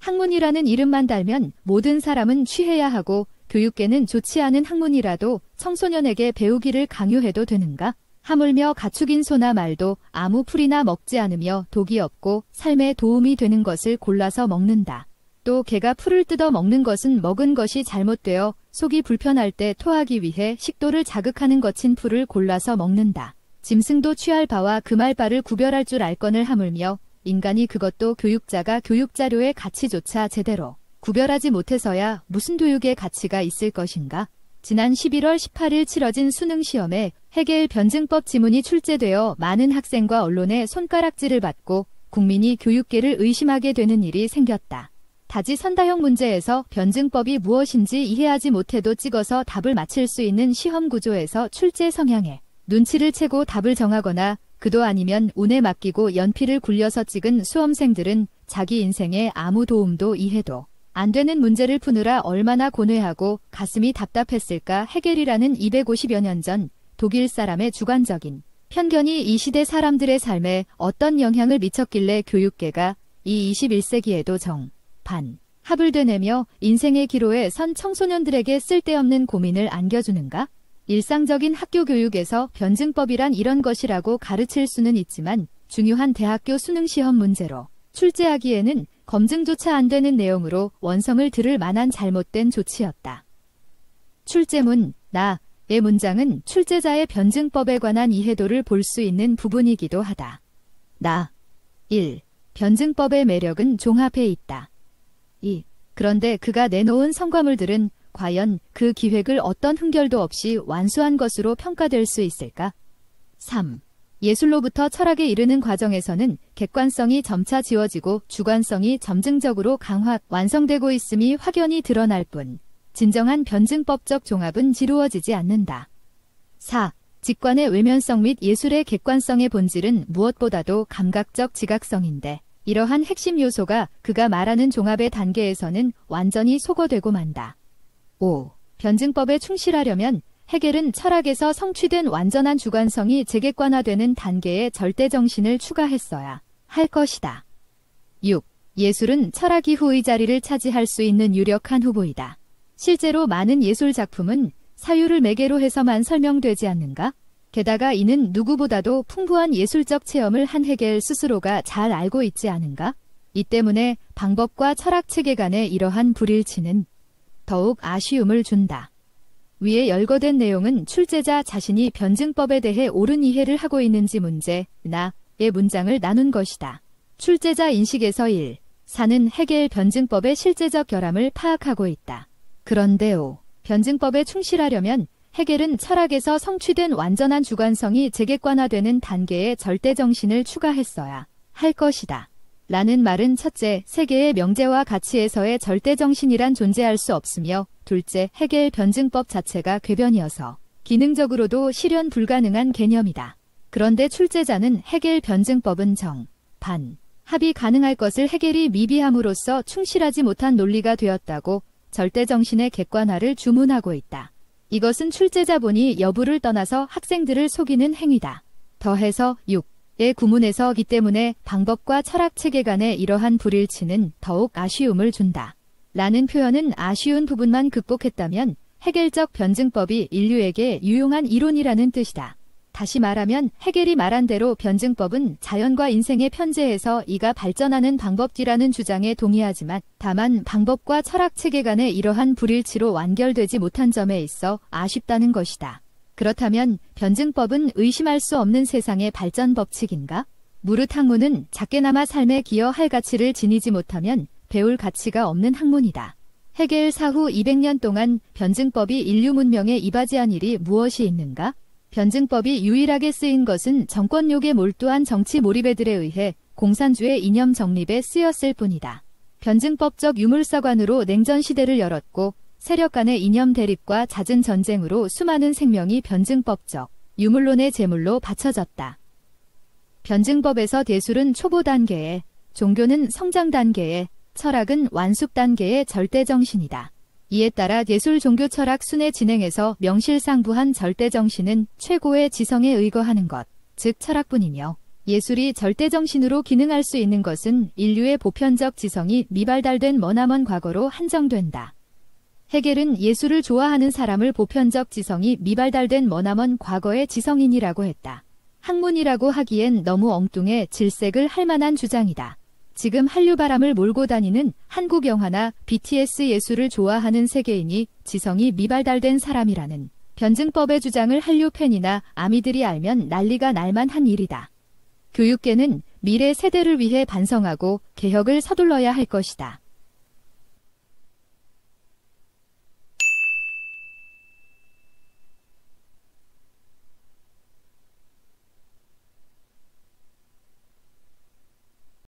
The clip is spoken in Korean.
학문이라는 이름만 달면 모든 사람은 취해야 하고 교육계는 좋지 않은 학문이라도 청소년에게 배우기를 강요해도 되는가? 하물며 가축인 소나 말도 아무 풀이나 먹지 않으며 독이 없고 삶에 도움이 되는 것을 골라서 먹는다. 또 개가 풀을 뜯어 먹는 것은 먹은 것이 잘못되어 속이 불편할 때 토하기 위해 식도를 자극하는 거친 풀을 골라서 먹는다. 짐승도 취할 바와 금할 그 바를 구별할 줄 알건을 하물며 인간이 그것도 교육자가 교육자료의 가치조차 제대로 구별하지 못해서야 무슨 교육의 가치가 있을 것인가? 지난 11월 18일 치러진 수능시험에 해겔 변증법 지문이 출제되어 많은 학생과 언론에 손가락질을 받고 국민이 교육계를 의심하게 되는 일이 생겼다. 다지 선다형 문제에서 변증법이 무엇인지 이해하지 못해도 찍어서 답을 맞출수 있는 시험 구조에서 출제 성향에 눈치를 채고 답을 정하거나 그도 아니면 운에 맡기고 연필을 굴려서 찍은 수험생들은 자기 인생에 아무 도움도 이해도 안 되는 문제를 푸느라 얼마나 고뇌하고 가슴이 답답했을까 해겔이라는 250여 년 전 독일 사람의 주관적인 편견이 이 시대 사람들의 삶에 어떤 영향을 미쳤길래 교육계가 이 21세기에도 정, 반, 합을 되내며 인생의 기로에 선 청소년들에게 쓸데없는 고민을 안겨주는가? 일상적인 학교 교육에서 변증법이란 이런 것이라고 가르칠 수는 있지만 중요한 대학교 수능시험 문제로 출제하기에는 검증조차 안 되는 내용으로 원성을 들을 만한 잘못된 조치였다. 출제문, 나의 문장은 출제자의 변증법에 관한 이해도를 볼 수 있는 부분이기도 하다. 나 1. 변증법의 매력은 종합에 있다. 2. 그런데 그가 내놓은 성과물들은 과연 그 기획을 어떤 흥결도 없이 완수한 것으로 평가될 수 있을까? 3. 예술로부터 철학에 이르는 과정에서는 객관성이 점차 지워지고 주관성이 점증적으로 강화, 완성되고 있음이 확연히 드러날 뿐 진정한 변증법적 종합은 지루어지지 않는다. 4. 직관의 외면성 및 예술의 객관성의 본질은 무엇보다도 감각적 지각성인데 이러한 핵심 요소가 그가 말하는 종합의 단계에서는 완전히 소거되고 만다. 5. 변증법에 충실하려면 해겔은 철학에서 성취된 완전한 주관성이 재객관화되는 단계의 절대정신을 추가했어야 할 것이다. 6. 예술은 철학 이후의 자리를 차지할 수 있는 유력한 후보이다. 실제로 많은 예술 작품은 사유를 매개로 해서만 설명되지 않는가? 게다가 이는 누구보다도 풍부한 예술적 체험을 한해겔 스스로가 잘 알고 있지 않은가? 이 때문에 방법과 철학 체계 간의 이러한 불일치는 더욱 아쉬움을 준다. 위에 열거된 내용은 출제자 자신이 변증법에 대해 옳은 이해를 하고 있는지 문제나의 문장을 나눈 것이다. 출제자 인식에서 1. 사는 해겔 변증법의 실제적 결함을 파악하고 있다. 그런데 5. 변증법에 충실하려면 해겔은 철학에서 성취된 완전한 주관성이 재객관화되는 단계의 절대정신을 추가했어야 할 것이다. 라는 말은 첫째, 세계의 명제와 가치에서의 절대정신이란 존재할 수 없으며 둘째, 해겔 변증법 자체가 궤변이어서 기능적으로도 실현 불가능한 개념이다. 그런데 출제자는 해겔 변증법은 정, 반, 합이 가능할 것을 해겔이 미비함으로써 충실하지 못한 논리가 되었다고 절대정신의 객관화를 주문하고 있다. 이것은 출제자본이 여부를 떠나서 학생들을 속이는 행위다. 더해서 6. 의 구문에서기 때문에 방법과 철학 체계 간의 이러한 불일치는 더욱 아쉬움을 준다. 라는 표현은 아쉬운 부분만 극복했다면 해결적 변증법이 인류에게 유용한 이론이라는 뜻이다. 다시 말하면 해결이 말한 대로 변증법은 자연과 인생의 편재에서 이가 발전하는 방법이라는 주장에 동의하지만 다만 방법과 철학 체계 간의 이러한 불일치로 완결되지 못한 점에 있어 아쉽다는 것이다. 그렇다면 변증법은 의심할 수 없는 세상의 발전 법칙인가? 무릇 학문은 작게나마 삶에 기여할 가치를 지니지 못하면 배울 가치가 없는 학문이다. 해겔 사후 200년 동안 변증법이 인류 문명에 이바지한 일이 무엇이 있는가? 변증법이 유일하게 쓰인 것은 정권욕에 몰두한 정치 몰입에들에 의해 공산주의 이념 정립에 쓰였을 뿐이다. 변증법적 유물사관으로 냉전시대를 열었고 세력 간의 이념 대립과 잦은 전쟁으로 수많은 생명이 변증법적 유물론의 제물로 바쳐졌다. 변증법에서 대술은 초보 단계에, 종교는 성장 단계에, 철학은 완숙 단계의 절대 정신이다. 이에 따라 예술 종교 철학 순회 진행에서 명실상부한 절대 정신은 최고의 지성에 의거하는 것, 즉 철학뿐이며 예술이 절대 정신으로 기능할 수 있는 것은 인류의 보편적 지성이 미발달된 머나먼 과거로 한정된다. 헤겔은 예수를 좋아하는 사람을 보편적 지성이 미발달된 머나먼 과거의 지성인이라고 했다. 학문이라고 하기엔 너무 엉뚱해 질색을 할 만한 주장이다. 지금 한류 바람을 몰고 다니는 한국 영화나 BTS 예술을 좋아하는 세계인이 지성이 미발달된 사람이라는 변증법의 주장을 한류 팬이나 아미들이 알면 난리가 날만한 일이다. 교육계는 미래 세대를 위해 반성하고 개혁을 서둘러야 할 것이다.